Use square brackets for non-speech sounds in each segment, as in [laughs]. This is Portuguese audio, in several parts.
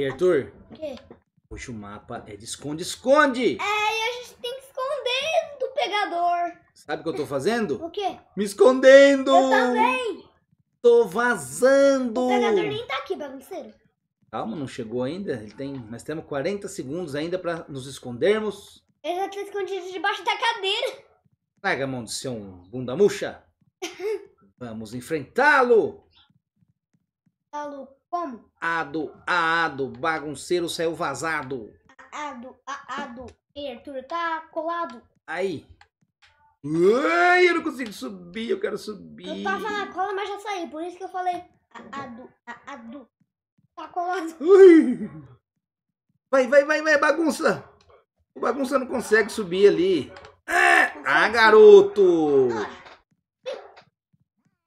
Ei, Arthur. O quê? Hoje o mapa é de esconde-esconde. É, e a gente tem que esconder do pegador. Sabe o que eu tô fazendo? O quê? Me escondendo. Eu também. Tô vazando. O pegador nem tá aqui, bagunceiro. Calma, não chegou ainda. Ele tem, nós temos 40 segundos ainda pra nos escondermos. Eu já tá escondido debaixo da cadeira. Pega a mão do seu bunda murcha. [laughs] Vamos enfrentá-lo. Tá louco. Como? Ado, aado, bagunceiro saiu vazado. Ado, aado, Arthur tá colado. Aí. Ai, eu não consigo subir, eu quero subir. Eu tava na cola, mas já saí, por isso que eu falei a aado, tá colado. Ui. Vai, vai, vai, vai, bagunça. O bagunça não consegue subir ali. É, ah, garoto. Ah.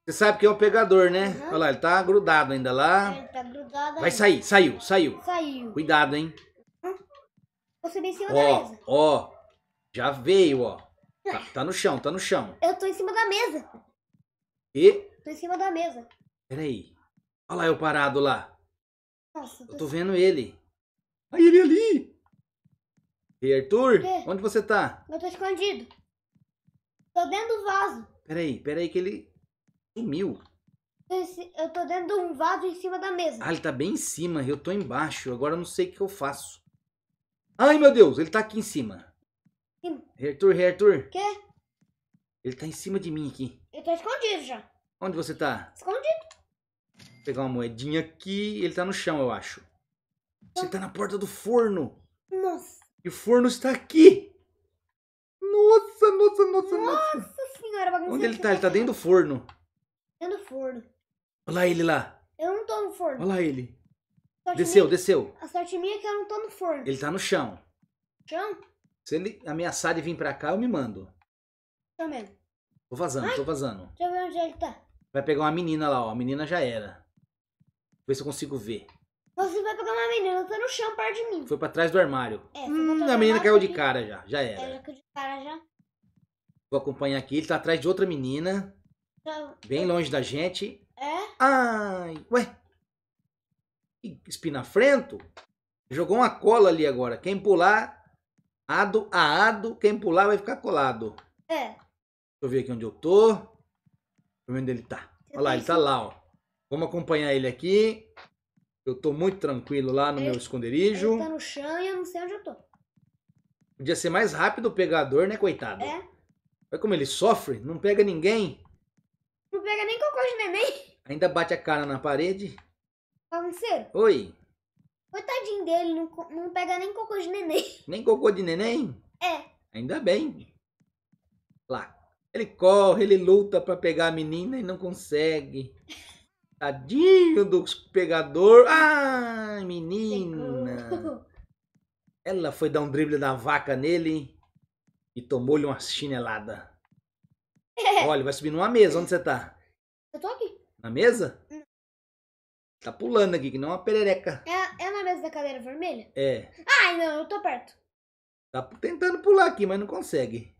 Você sabe que é o pegador, né? Uhum. Olha lá, ele tá grudado ainda lá. Ele é, tá grudado Vai ainda. sair, saiu, saiu. Saiu. Cuidado, hein? Vou subir em cima ó, da mesa. Ó, já veio, ó. Tá, tá, no chão, tá no chão. Eu tô em cima da mesa. E? Tô em cima da mesa. Peraí. Olha lá eu parado lá. Nossa, eu tô, tô vendo ele. Aí tá ele ali. E Arthur, onde você tá? Eu tô escondido. Tô dentro do vaso. Peraí, peraí que ele Sumiu. Eu tô dentro de um vaso em cima da mesa. Ah, ele tá bem em cima. Eu tô embaixo. Agora eu não sei o que eu faço. Ai, meu Deus. Ele tá aqui em cima. Sim. Arthur, Arthur. Quê? Ele tá em cima de mim aqui. Eu tô escondido já. Onde você tá? Escondido. Vou pegar uma moedinha aqui. Ele tá no chão, eu acho. Você tá na porta do forno. Nossa. E o forno está aqui. Nossa, nossa, nossa, nossa. Nossa senhora, bagunça. Onde ele tá? Ele tá dentro do forno dentro forno. Olha lá ele lá. Eu não tô no forno. Olha lá ele. Desceu, minha, desceu. A sorte minha é que eu não tô no forno. Ele tá no chão. Chão? Se ele ameaçar de vir pra cá, eu me mando. Tô mesmo. Tô vazando, Ai, tô vazando. Deixa eu ver onde ele tá. Vai pegar uma menina lá, ó. A menina já era. Ver se eu consigo ver. Você vai pegar uma menina, tá no chão perto de mim. Foi pra trás do armário. É, hum, a menina caiu de cara já, já era. já caiu de cara já. Vou acompanhar aqui, ele tá atrás de outra menina. Então, Bem longe da gente. É? Ai, ué. Espinafrento? Jogou uma cola ali agora. Quem pular, ado a ado, quem pular vai ficar colado. É. Deixa eu ver aqui onde eu tô. ver vendo ele tá. Olha lá, ele tá lá, ó. Vamos acompanhar ele aqui. Eu tô muito tranquilo lá no ele, meu esconderijo. Ele tá no chão e eu não sei onde eu tô. Podia ser mais rápido o pegador, né, coitado? É. Olha como ele sofre, não pega ninguém pega nem cocô de neném. Ainda bate a cara na parede. Bagunceiro. Oi. Coitadinho dele, não, não pega nem cocô de neném. [laughs] Nem cocô de neném? É. Ainda bem. Lá. Ele corre, ele luta para pegar a menina e não consegue. [laughs] Tadinho do pegador. Ah, menina. Ela foi dar um drible da vaca nele e tomou-lhe uma chinelada. [laughs] É. Olha, vai subir numa mesa. Onde você tá? Eu tô aqui. Na mesa? Não. Hum. Tá pulando aqui, que não é uma perereca. É, é na mesa da cadeira vermelha? É. Ai, não, eu tô perto. Tá tentando pular aqui, mas não consegue.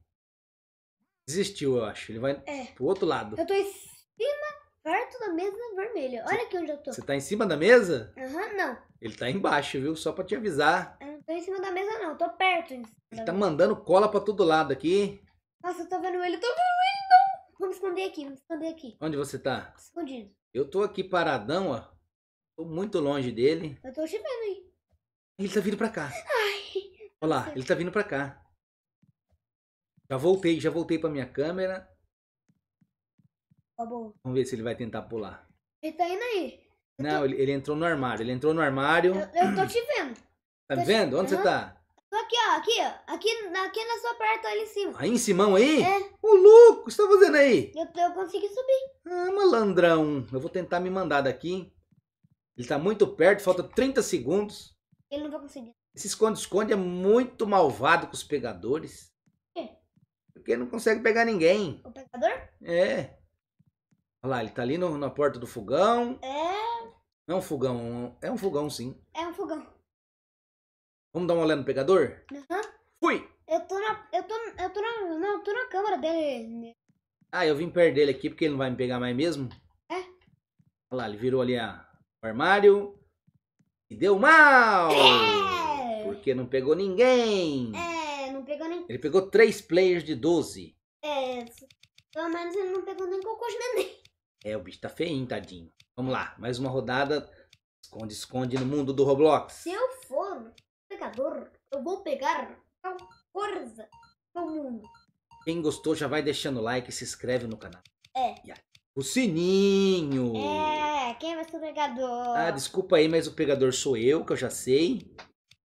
Desistiu, eu acho. Ele vai é. pro outro lado. Eu tô em cima, perto da mesa vermelha. Olha cê, aqui onde eu tô. Você tá em cima da mesa? Aham, uhum, não. Ele tá embaixo, viu? Só pra te avisar. Eu não tô em cima da mesa, não. Eu tô perto. Ele tá mesa. mandando cola pra todo lado aqui. Nossa, eu tô vendo ele. Eu tô vendo ele, não. Vou me esconder aqui, me esconder aqui. Onde você tá? Escondido. Eu tô aqui paradão, ó. Tô muito longe dele. Eu tô te vendo aí. Ele tá vindo pra cá. [laughs] Ai. Olha lá, ele tá vindo pra cá. Já voltei, já voltei pra minha câmera. Tá bom. Vamos ver se ele vai tentar pular. Ele tá indo aí. Eu Não, tô... ele, ele, entrou no armário. Ele entrou no armário. Eu, eu tô te vendo. Tá me tá vendo? Onde uhum. você tá? Aqui, ó, aqui, ó. Aqui, aqui na sua perto, ali em cima. Aí em cima aí? É. Ô, louco, o que você tá fazendo aí? Eu, eu consegui subir. Ah, malandrão. Eu vou tentar me mandar daqui. Ele tá muito perto, falta 30 segundos. Ele não vai conseguir. Esse esconde-esconde é muito malvado com os pegadores. Por é. quê? Porque não consegue pegar ninguém. O pegador? É. Olha lá, ele tá ali no, na porta do fogão. É. é um fogão, é um fogão sim. É um fogão. Vamos dar uma olhada no pegador? Aham. Uhum. Fui! Eu tô na. Eu tô, eu tô na. Não, eu tô na câmera dele. Ah, eu vim perder ele aqui porque ele não vai me pegar mais mesmo? É. Olha lá, ele virou ali a, o armário. E deu mal! É. Porque não pegou ninguém. É, não pegou ninguém. Ele pegou três players de 12. É, pelo menos ele não pegou nem cocô de neném. É, o bicho tá feinho, tadinho. Vamos lá, mais uma rodada. Esconde, esconde no mundo do Roblox. Se eu pegador, eu vou pegar tal coisa no mundo. Quem gostou já vai deixando o like e se inscreve no canal. É. O sininho. É, quem vai ser o pegador? Ah, desculpa aí, mas o pegador sou eu, que eu já sei.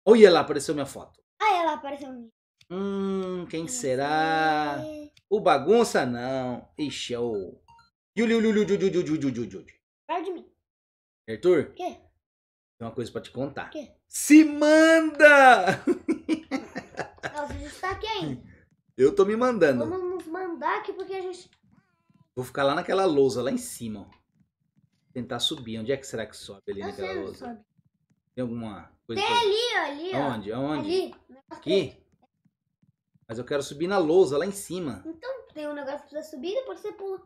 Olha lá, apareceu minha foto. Ah, ela apareceu minha. Hum, quem será? O bagunça não. Ixi, é o... Vai de mim. Arthur? O quê? Tem uma coisa para te contar. quê? Se manda! Nossa, a gente tá aqui ainda. Eu tô me mandando. Vamos nos mandar aqui porque a gente. Vou ficar lá naquela lousa, lá em cima, ó. Tentar subir. Onde é que será que sobe ali Eu tá naquela lousa? Sobe. Tem alguma coisa? Tem ali, ali. Onde? Onde? Ali. Aqui? Mas eu quero subir na lousa, lá em cima. Então tem um negócio que precisa subir e depois você pula.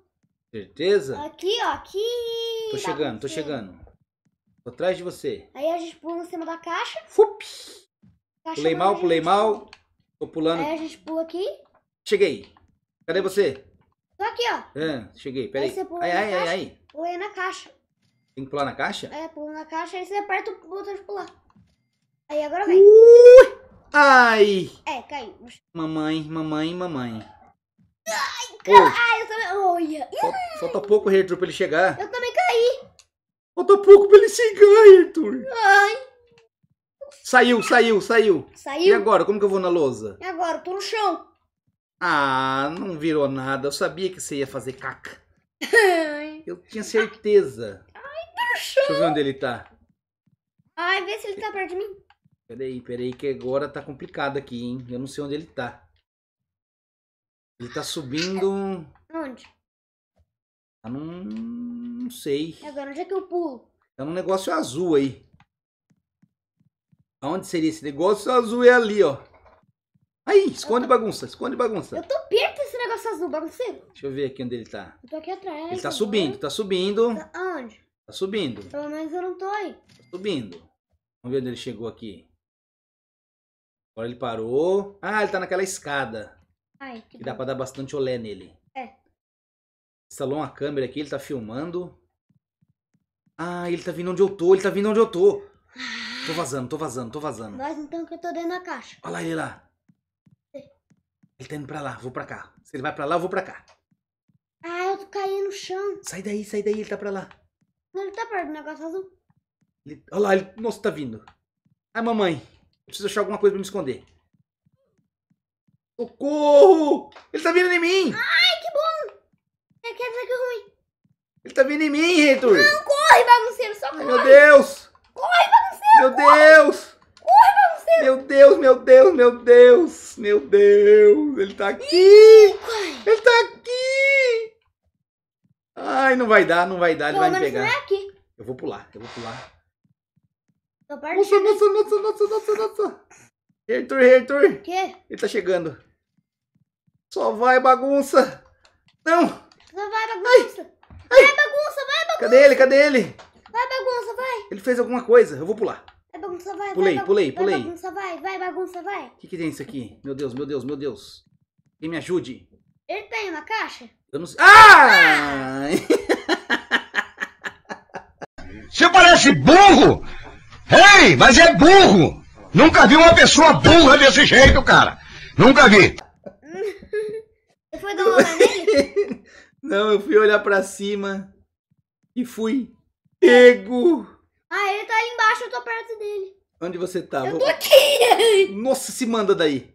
Certeza? Aqui, ó, aqui. Tô chegando, tô chegando. Tô Atrás de você. Aí a gente pula em cima da caixa. Fup! Caixa pulei mal, pulei mal. Tô pulando. Aí a gente pula aqui. Cheguei. Cadê você? Tô aqui, ó. É, cheguei. Peraí. Aí você pula ai, na caixa. Ai, ai. Pulei na caixa. Tem que pular na caixa? É, pula na caixa. Aí você aperta o botão de pular. Aí agora vem. Ui! Ai! É, caiu. Mamãe, mamãe, mamãe. Ai, caralho, eu também. Olha. Falta pouco, Retro, pra ele chegar. Eu também caí. Falta pouco pra ele se ganhar, Arthur. Ai. Saiu, saiu, saiu. Saiu. E agora? Como que eu vou na lousa? E agora? Tô no chão. Ah, não virou nada. Eu sabia que você ia fazer caca. Ai. Eu tinha certeza. Ai, tô tá no chão. Deixa eu ver onde ele tá. Ai, vê se ele tá perto de mim. Peraí, peraí, que agora tá complicado aqui, hein? Eu não sei onde ele tá. Ele tá subindo... Onde? Eu não, não sei. E agora onde é que eu pulo? Tá é num negócio azul aí. Aonde seria esse negócio azul? É ali, ó. Aí, esconde tô... bagunça, esconde bagunça. Eu tô perto desse negócio azul, bagunceiro. Deixa eu ver aqui onde ele tá. Eu tô aqui atrás. Ele tá né? subindo, tá subindo. Tá onde? Tá subindo. Pelo menos eu não tô aí. Tá subindo. Vamos ver onde ele chegou aqui. Agora ele parou. Ah, ele tá naquela escada. Ai, que, que dá pra dar bastante olé nele. Instalou uma câmera aqui, ele tá filmando. Ah, ele tá vindo onde eu tô, ele tá vindo onde eu tô. Tô vazando, tô vazando, tô vazando. Mas então que eu tô dentro da caixa. Olha lá ele lá. É. Ele tá indo pra lá, vou pra cá. Se ele vai pra lá, eu vou pra cá. Ah, eu caí no chão. Sai daí, sai daí, ele tá pra lá. Ele tá perto do negócio azul. Ele... Olha lá, ele... nossa, tá vindo. Ai, ah, mamãe, eu preciso achar alguma coisa pra me esconder. Socorro! Ele tá vindo em mim! Ai! Ele quer dizer que ruim. Ele tá vindo em mim, Heitor. Não, corre, bagunceiro, só corre. Meu Deus. Corre, bagunceiro. Meu Deus. Corre, bagunceiro. Meu Deus, meu Deus, meu Deus. Meu Deus. Ele tá aqui. Ih, ele tá aqui. Ai, não vai dar, não vai dar. Ele Pelo vai me pegar. É eu vou pular, eu vou pular. Nossa, nossa, nossa, nossa, nossa, nossa. Reitor, Reitor. O quê? Ele tá chegando. Só vai, bagunça. Não. Vai bagunça. Ai. Vai bagunça, vai bagunça. Cadê ele? Cadê ele? Vai bagunça, vai. Ele fez alguma coisa. Eu vou pular. Vai bagunça, vai. Pulei, vai, pulei, pulei. Vai bagunça, vai. Vai bagunça, vai. O que, que tem isso aqui? Meu Deus, meu Deus, meu Deus. Quem me ajude? Ele tem uma caixa? Eu não sei. Ah! [laughs] ah! Você parece burro! Ei, hey, mas é burro! Nunca vi uma pessoa burra desse jeito, cara! Nunca vi! [laughs] Você foi dar uma nele? [laughs] Não, eu fui olhar pra cima e fui tá. pego. Ah, ele tá aí embaixo, eu tô perto dele. Onde você tá? Eu tô aqui! Nossa, se manda daí.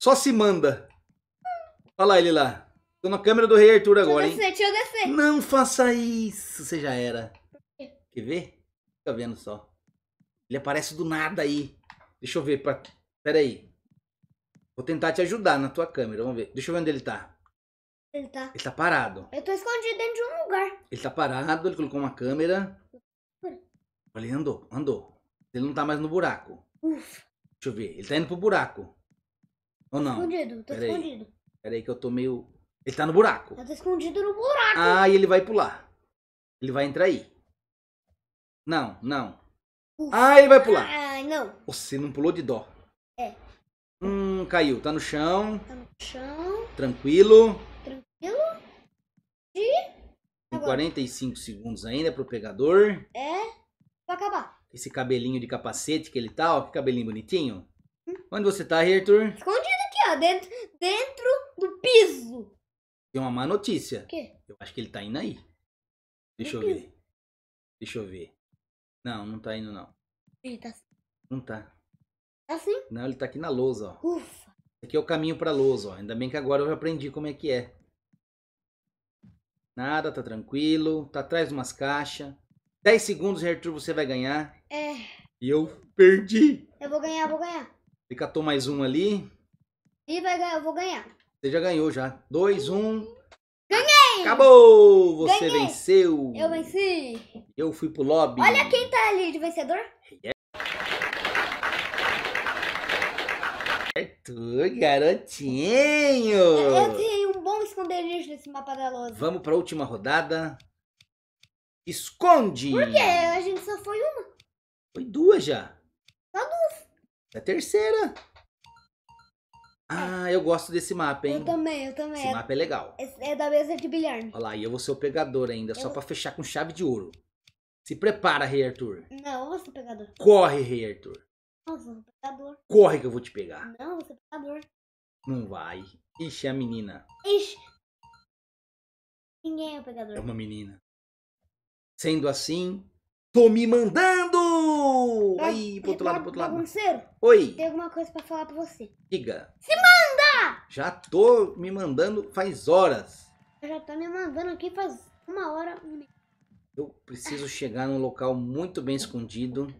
Só se manda. Olha lá ele lá. Tô na câmera do Rei Arthur agora, deixa eu descer, hein? Deixa eu descer. Não faça isso, você já era. Quer ver? Fica vendo só. Ele aparece do nada aí. Deixa eu ver. Pra... Pera aí. Vou tentar te ajudar na tua câmera. Vamos ver. Deixa eu ver onde ele tá. Ele tá. Ele tá parado. Eu tô escondido dentro de um lugar. Ele tá parado, ele colocou uma câmera. Ele andou, andou. Ele não tá mais no buraco. Ufa. Deixa eu ver. Ele tá indo pro buraco. Ou não? Escondido, tô Pera escondido. Aí. Pera aí que eu tô meio. Ele tá no buraco. Tá escondido no buraco. Ah, e ele vai pular. Ele vai entrar aí. Não, não. Ufa. Ah, ele vai pular. ah, não. Você não pulou de dó. É. Hum, caiu. Tá no chão. Tá no chão. Tranquilo. Tem 45 segundos ainda pro pegador. É, pra acabar. Esse cabelinho de capacete que ele tá, ó, que cabelinho bonitinho. Hum. Onde você tá, Arthur? Escondido aqui, ó, dentro, dentro do piso. Tem uma má notícia. O quê? Eu acho que ele tá indo aí. Deixa no eu piso. ver. Deixa eu ver. Não, não tá indo, não. Ele tá assim. Não tá. Tá sim? Não, ele tá aqui na lousa, ó. Ufa. Aqui é o caminho pra lousa, ó. Ainda bem que agora eu já aprendi como é que é. Nada, tá tranquilo. Tá atrás de umas caixas. 10 segundos, Arthur, você vai ganhar. É. E eu perdi. Eu vou ganhar, vou ganhar. Ele catou mais um ali. E vai ganhar, eu vou ganhar. Você já ganhou já. 2, 1. Um. Ganhei! Acabou! Você Ganhei. venceu. Eu venci. Eu fui pro lobby. Olha quem tá ali de vencedor. Yeah. Arthur, garotinho. Garotinho esconderijos nesse mapa da lousa. Vamos pra última rodada. Esconde! Por quê? A gente só foi uma. Foi duas já. Só duas. É a terceira. É. Ah, eu gosto desse mapa, hein? Eu também, eu também. Esse é, mapa é legal. É da mesa de bilhar. Olha lá, e eu vou ser o pegador ainda, eu... só pra fechar com chave de ouro. Se prepara, Rei Arthur. Não, eu vou ser pegador. Corre, Rei Arthur. Não, eu sou pegador. Corre que eu vou te pegar. Não, eu vou ser pegador. Não vai. Ixi, a menina. Ixi, Ninguém é o pegador. É uma menina. Sendo assim, tô me mandando! Aí, pro outro lado, pro outro lado. Oi. Tem alguma coisa pra falar pra você. Diga. Se manda! Já tô me mandando faz horas. Eu já tô me mandando aqui faz uma hora. Eu preciso chegar num local muito bem escondido.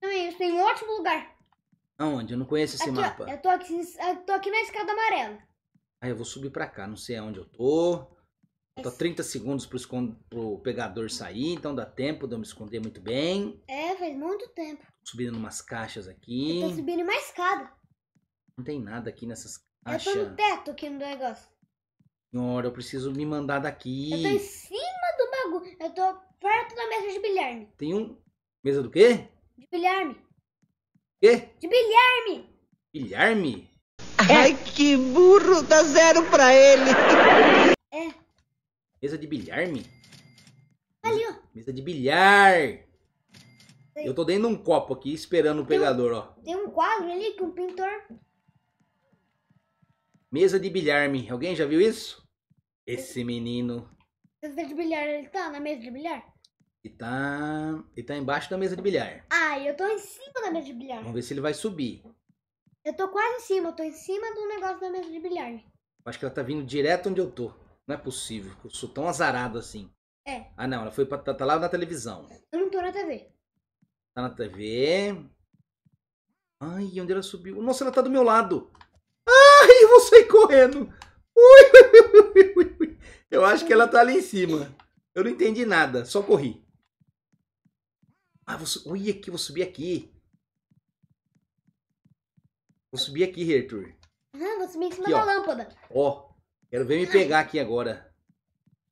Também, isso tem um ótimo lugar. Aonde? Eu não conheço esse aqui, mapa. eu, tô aqui, eu tô aqui na escada amarela. Ah, eu vou subir pra cá, não sei aonde eu tô. Tô 30 segundos pro, escond... pro pegador sair, então dá tempo de eu me esconder muito bem. É, faz muito tempo. Subindo umas caixas aqui. Eu tô subindo mais escada. Não tem nada aqui nessas caixas. Eu tô no teto aqui no negócio. Senhora, eu preciso me mandar daqui. Eu tô em cima do bagulho. Eu tô perto da mesa de bilharme. Tem um... Mesa do quê? De bilharme. Quê? De bilharme. Bilharme? É. Ai, que burro. Dá zero pra ele. Mesa de bilhar, me Ali, ó. Mesa de bilhar! Tem. Eu tô dentro de um copo aqui, esperando o pegador, ó. Tem um quadro ali com um pintor. Mesa de bilhar, me Alguém já viu isso? Esse menino. Mesa de bilhar, ele tá na mesa de bilhar? E tá. E tá embaixo da mesa de bilhar. Ah, eu tô em cima da mesa de bilhar. Vamos ver se ele vai subir. Eu tô quase em cima, eu tô em cima do negócio da mesa de bilhar. Acho que ela tá vindo direto onde eu tô. Não é possível, eu sou tão azarado assim. É. Ah, não, ela foi pra, tá, tá lá na televisão. Eu não tô na TV. Tá na TV. Ai, onde ela subiu? Nossa, ela tá do meu lado. Ai, eu vou sair correndo. Ui, ui, ui, eu acho que ela tá ali em cima. Eu não entendi nada, só corri. Ah, vou, su... Ui, aqui, vou subir aqui. Vou subir aqui, Arthur. Ah, vou subir em cima aqui, da ó. lâmpada. Ó, Quero ver me pegar aqui agora.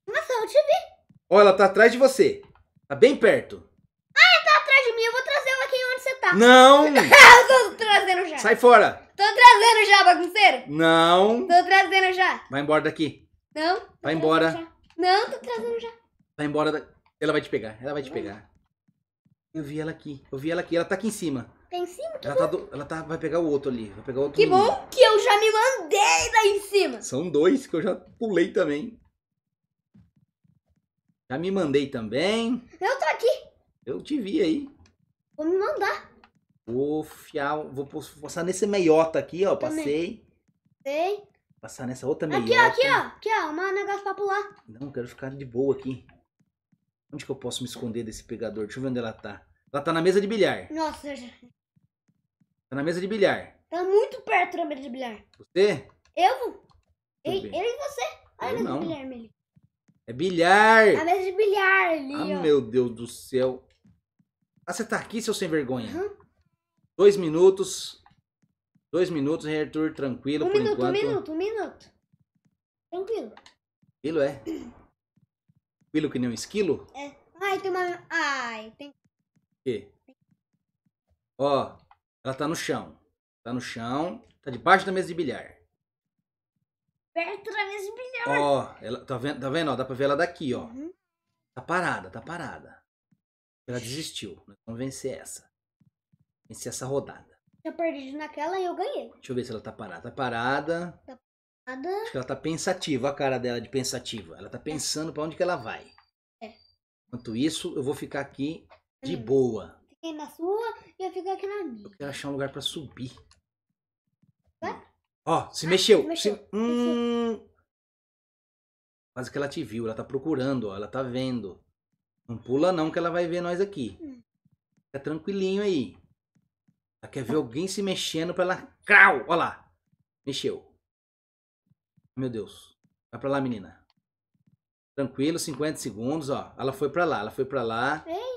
Nossa, eu te vi. Ó, ela tá atrás de você. Tá bem perto. Ah, ela tá atrás de mim. Eu vou trazer ela aqui onde você tá. Não! [laughs] eu tô trazendo já. Sai fora. Tô trazendo já, bagunceiro. Não. Tô trazendo já. Vai embora daqui. Não. Vai embora. Já. Não, tô trazendo já. Vai embora daqui. Ela vai te pegar. Ela vai te pegar. Eu vi ela aqui. Eu vi ela aqui. Ela tá aqui em cima. Tá em cima? Ela tá, do, ela tá, vai pegar o outro ali. Vai pegar outro que bom que eu já me mandei lá em cima. São dois que eu já pulei também. Já me mandei também. Eu tô aqui. Eu te vi aí. Vou me mandar. Vou fiar, vou passar nesse meiota aqui, ó. passei Passei. Passar nessa outra aqui, meiota. Aqui, aqui, ó. Aqui, ó. Um negócio pra pular. Não, quero ficar de boa aqui. Onde que eu posso me esconder desse pegador? Deixa eu ver onde ela tá. Ela tá na mesa de bilhar. Nossa, já... Tá na mesa de bilhar. Tá muito perto da mesa de bilhar. Você? Eu? Eu, ele e você? Olha eu mesa de bilhar, Meli. É bilhar! A mesa de bilhar ali, Ah, ó. meu Deus do céu. Ah, você tá aqui, seu sem vergonha? Uhum. Dois minutos. Dois minutos, Rei Arthur, tranquilo um por minuto, enquanto. Um minuto, um minuto. Tranquilo. Tranquilo, é? Tranquilo que nem um esquilo? É. Ai, tem uma... Ai, tem... O quê? Ó, ela tá no chão. Tá no chão, tá debaixo da mesa de bilhar. Perto da mesa de bilhar. Ó, ela, tá vendo? Tá vendo? Ó, dá pra ver ela daqui, ó. Uhum. Tá parada, tá parada. Ela desistiu. vamos vencer essa. Vencer essa rodada. Eu tá perdi naquela e eu ganhei. Deixa eu ver se ela tá parada. Tá parada. Tá parada. Acho que ela tá pensativa, a cara dela de pensativa. Ela tá é. pensando é. pra onde que ela vai. É. Enquanto isso, eu vou ficar aqui de hum. boa. Fiquei na sua eu fico aqui na minha. Eu quero achar um lugar pra subir. Ó, se ah, mexeu. Se mexeu. Se... Hum... que ela te viu, ela tá procurando, ó, ela tá vendo. Não pula não que ela vai ver nós aqui. Hum. Fica tranquilinho aí. Ela quer ver alguém se mexendo pra ela... Crau! Ó lá. Mexeu. Meu Deus. Vai pra lá, menina. Tranquilo, 50 segundos, ó. Ela foi pra lá, ela foi pra lá. Ei.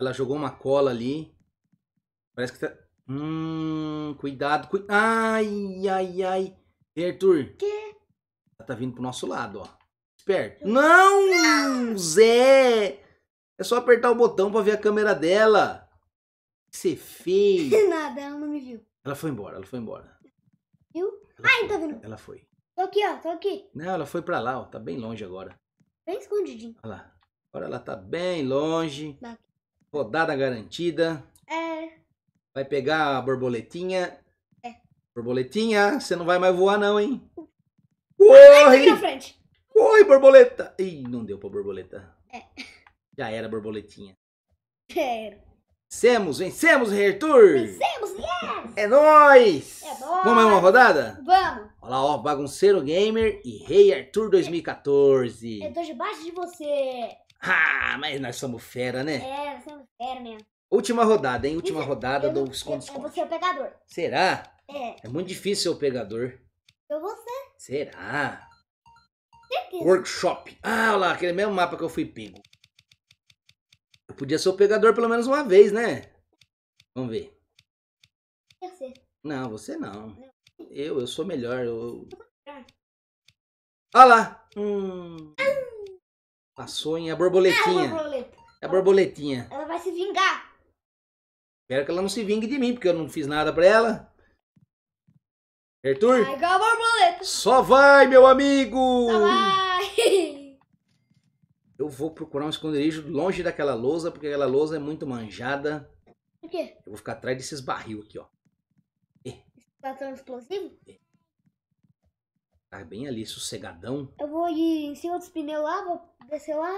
Ela jogou uma cola ali. Parece que tá... Hum, cuidado. Cu... Ai, ai, ai. Ei, Arthur. Ela tá vindo pro nosso lado, ó. Esperto. Não, Não, Zé! É só apertar o botão pra ver a câmera dela. O que você fez? [laughs] Nada, ela não me viu. Ela foi embora, ela foi embora. Viu? Ela Ai, foi. tá vindo Ela foi. Tô aqui, ó, tô aqui. Não, ela foi pra lá, ó. Tá bem longe agora. Bem escondidinho. Olha lá. Agora ela tá bem longe. aqui. Rodada garantida. É. Vai pegar a borboletinha. É. Borboletinha, você não vai mais voar não, hein? Corre! Corre, borboleta! Ih, não deu pra borboleta. É. Já era, borboletinha. Já era. Vencemos, vencemos, Rei Arthur! Vencemos, yes! É nóis! É nóis! Vamos mais uma rodada? Vamos! Olha lá, ó, Bagunceiro Gamer e Rei Arthur 2014. Eu tô debaixo de você! Ah, mas nós somos fera, né? É, nós somos fera mesmo. Última rodada, hein? Última Isso, rodada do esconde Eu vou ser o pegador. Será? É. É muito difícil ser o pegador. Eu vou ser. Será? Certeza. Workshop. Ah, olha lá, aquele mesmo mapa que eu fui pego. Eu podia ser o pegador pelo menos uma vez, né? Vamos ver. Não, você não. Eu, eu sou melhor. Eu... [laughs] Olha lá. Hum. Passou em a borboletinha. É a borboleta. É a borboletinha. Ela vai se vingar. Espero que ela não se vingue de mim, porque eu não fiz nada pra ela. Arthur? Vai igual a borboleta. Só vai, meu amigo! Só vai! [laughs] Eu vou procurar um esconderijo longe daquela lousa, porque aquela lousa é muito manjada. O quê? Eu vou ficar atrás desses barril aqui, ó. Esse patrão explosivo? É tá bem ali, sossegadão. Eu vou ir em cima dos pneus lá, vou descer lá.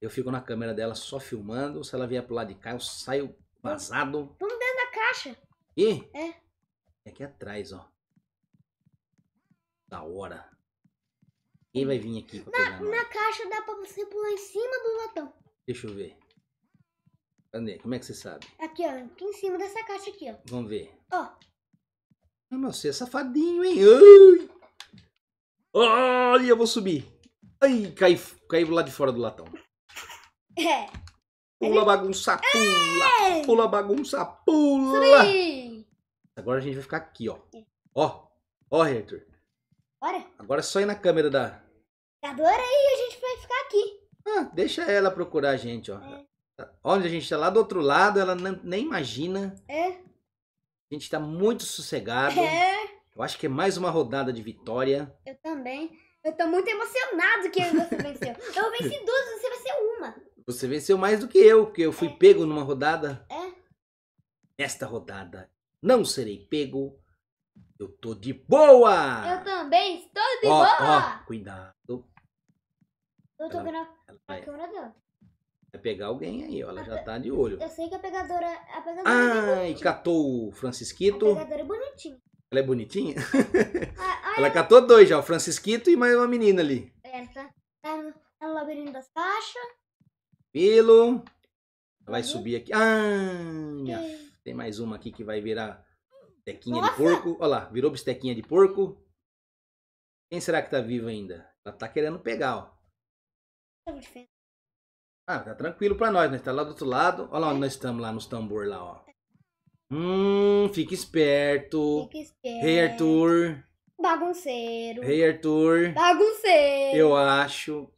Eu fico na câmera dela só filmando. Se ela vier pro lado de cá, eu saio vazado. Vamos dentro da caixa. E? É. É aqui atrás, ó. Da hora. Quem vai vir aqui pra na, pegar Na caixa dá pra você pular em cima do latão. Deixa eu ver. Cadê? Como é que você sabe? Aqui, ó. Aqui em cima dessa caixa aqui, ó. Vamos ver. Ó. Não, você é safadinho, hein? Ai! Olha, eu vou subir. Ai, cai, cai lá de fora do latão. É. é pula bagunça, pula. É. Pula bagunça, pula. Subi. Agora a gente vai ficar aqui, ó. É. Ó, ó, Hector. Bora. Agora é só ir na câmera da... Tá, Agora aí, a gente vai ficar aqui. Ah, deixa ela procurar a gente, ó. É. Tá, Olha, a gente tá lá do outro lado, ela nem imagina. É. A gente tá muito sossegado. É. Eu acho que é mais uma rodada de vitória. Eu também. Eu tô muito emocionado que você venceu. [laughs] Eu venci duas, você vai ser uma. Você venceu mais do que eu, porque eu fui é. pego numa rodada. É. Nesta rodada, não serei pego. Eu tô de boa! Eu também estou de boa! Ó, cuidado. Eu tô gravando a câmera dela. Vai pegar alguém aí, ó. Ela a já tá de olho. Eu sei que a pegadora. A pegadora é Ai, é catou o Francisquito. A pegadora é bonitinha. Ela é bonitinha? Ah, ela catou dois já, o Francisquito e mais uma menina ali. É, tá, tá, tá no, labirinto das caixas. Pilo. Vai uhum. subir aqui. Ah, tem mais uma aqui que vai virar bistequinha de porco. Olha lá, virou bistequinha de porco. Quem será que tá vivo ainda? Ela tá querendo pegar, ó. Tá ah, tá tranquilo pra nós. Nós né? tá lá do outro lado. Olha lá onde é. nós estamos, lá nos tambor lá, ó. Hum, fique esperto. Fique esperto. Rei Arthur. Bagunceiro. Rei Arthur. Bagunceiro. Eu acho.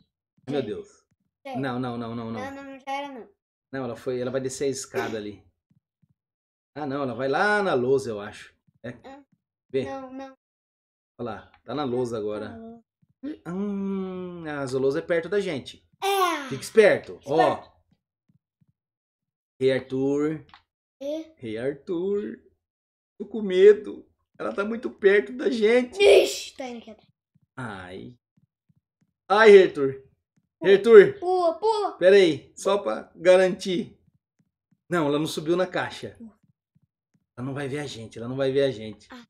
Meu Deus. É. Não, não, não, não, não. Não, não, já era não. Não, ela foi, ela vai descer a escada ali. Ah, não, ela vai lá na lousa, eu acho. É. Ah, Vê. Não, não. Olha lá, tá na lousa agora. Tá hum, a lousa é perto da gente. É. Fique esperto. Ó. Rei Arthur. E? É. Rei Arthur. Tô com medo. Ela tá muito perto da gente. Ixi, tá indo aqui Ai. Ai, Rei Arthur. Rei Arthur. Pula, pula. Pera aí, só pra garantir. Não, ela não subiu na caixa. Ela não vai ver a gente, ela não vai ver a gente. Ah.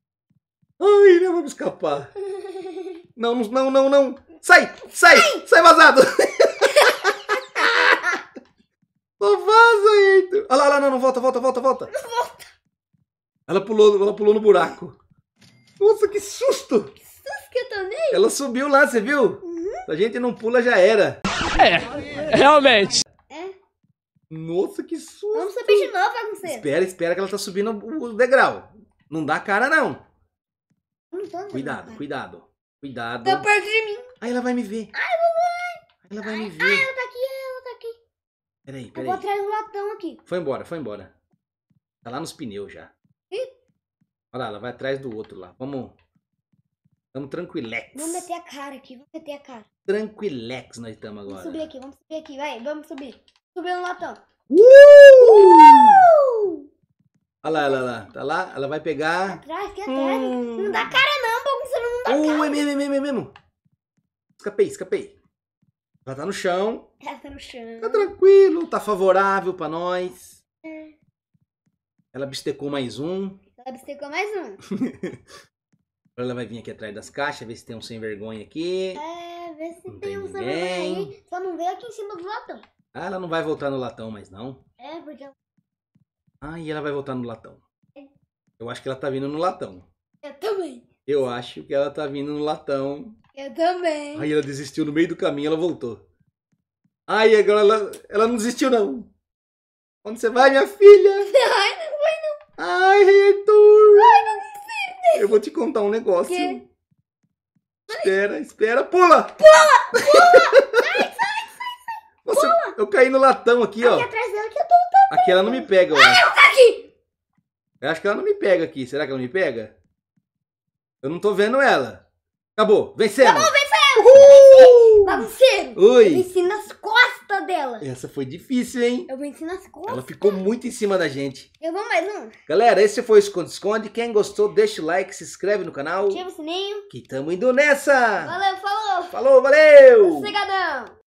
Ai, não vamos escapar. [laughs] não, não, não, não. Sai, sai, sai, sai vazado. [laughs] Olha lá, lá, não, não, volta, volta, volta, volta. Não volta. Ela pulou, ela pulou no buraco. Nossa, que susto! Que susto que eu tomei! Ela subiu lá, você viu? Uhum. Se a gente não pula, já era. É, realmente. É. Nossa, que susto! Vamos subir de novo, você. Espera, espera que ela tá subindo o degrau. Não dá cara, não. não cuidado, cuidado. Cuidado. Tô perto de mim. Aí ela vai me ver. Ai, mamãe! Ela vai ai, me ver. Ai, Peraí, peraí. Eu vou atrás do latão aqui. Foi embora, foi embora. Tá lá nos pneus já. Ih. Olha lá, ela vai atrás do outro lá. Vamos. Vamos tranquilex. Vamos meter a cara aqui, vamos meter a cara. Tranquilex nós estamos agora. Vamos subir aqui, vamos subir aqui, vai, vamos subir. Subiu no latão. Uh! Uh! Olha lá, olha lá, tá lá, ela vai pegar. Tá atrás, que atrás. Hum. Não dá cara não, bagunça não dá uh, é cara. É mesmo, é mesmo, é mesmo. Escapei, escapei. Ela tá no chão. Ela tá no chão. Tá tranquilo, tá favorável pra nós. É. Ela abstecou mais um. Ela abstecou mais um. [laughs] Agora ela vai vir aqui atrás das caixas, ver se tem um sem vergonha aqui. É, ver se não tem, tem um sem vergonha aí. Só não veio aqui em cima do latão. Ah, ela não vai voltar no latão mais não? É, porque ela... Ah, e ela vai voltar no latão. É. Eu acho que ela tá vindo no latão. Eu também. Eu acho que ela tá vindo no latão. Eu também. Aí ela desistiu no meio do caminho, ela voltou. Aí agora ela, ela não desistiu, não. Onde você vai, minha filha? [laughs] Ai, não vai não. Ai, Arthur. Ai, não desisto. Eu vou te contar um negócio. Que? Espera, espera. Pula! Pula! Pula! [laughs] sai, sai, sai. Nossa, Eu, caí no latão aqui, aqui ó. Aqui atrás dela que eu tô também. Aqui ela não me pega, ó. Ai, eu ah, caí aqui. Eu acho que ela não me pega aqui. Será que ela me pega? Eu não tô vendo ela. Acabou, vencemos! Acabou, vencemos! Bagunceiro! Oi! Eu venci nas costas dela! Essa foi difícil, hein? Eu venci nas costas. Ela ficou muito em cima da gente. Eu vou mais um. Galera, esse foi o Esconde-Esconde. Quem gostou, deixa o like, se inscreve no canal. Ativa o sininho. Que tamo indo nessa! Valeu, falou! Falou, valeu! Sossegadão!